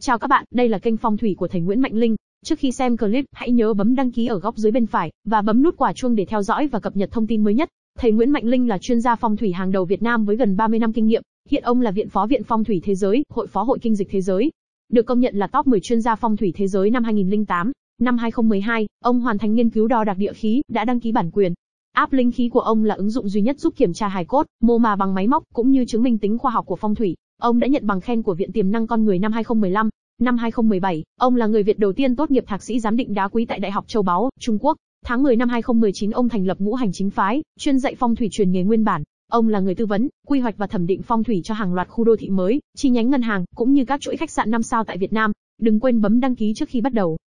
Chào các bạn, đây là kênh phong thủy của thầy Nguyễn Mạnh Linh. Trước khi xem clip, hãy nhớ bấm đăng ký ở góc dưới bên phải và bấm nút quả chuông để theo dõi và cập nhật thông tin mới nhất. Thầy Nguyễn Mạnh Linh là chuyên gia phong thủy hàng đầu Việt Nam với gần 30 năm kinh nghiệm. Hiện ông là Viện Phó Viện Phong thủy Thế giới, Hội Phó Hội Kinh dịch Thế giới, được công nhận là top 10 chuyên gia phong thủy thế giới năm 2008. Năm 2012, ông hoàn thành nghiên cứu đo đạc địa khí, đã đăng ký bản quyền Áp linh khí của ông là ứng dụng duy nhất giúp kiểm tra hài cốt, mô mà bằng máy móc cũng như chứng minh tính khoa học của phong thủy. Ông đã nhận bằng khen của Viện Tiềm năng con người năm 2015. Năm 2017, ông là người Việt đầu tiên tốt nghiệp thạc sĩ giám định đá quý tại Đại học Châu Báu, Trung Quốc. Tháng 10 năm 2019 ông thành lập ngũ hành chính phái, chuyên dạy phong thủy truyền nghề nguyên bản. Ông là người tư vấn, quy hoạch và thẩm định phong thủy cho hàng loạt khu đô thị mới, chi nhánh ngân hàng cũng như các chuỗi khách sạn 5 sao tại Việt Nam. Đừng quên bấm đăng ký trước khi bắt đầu.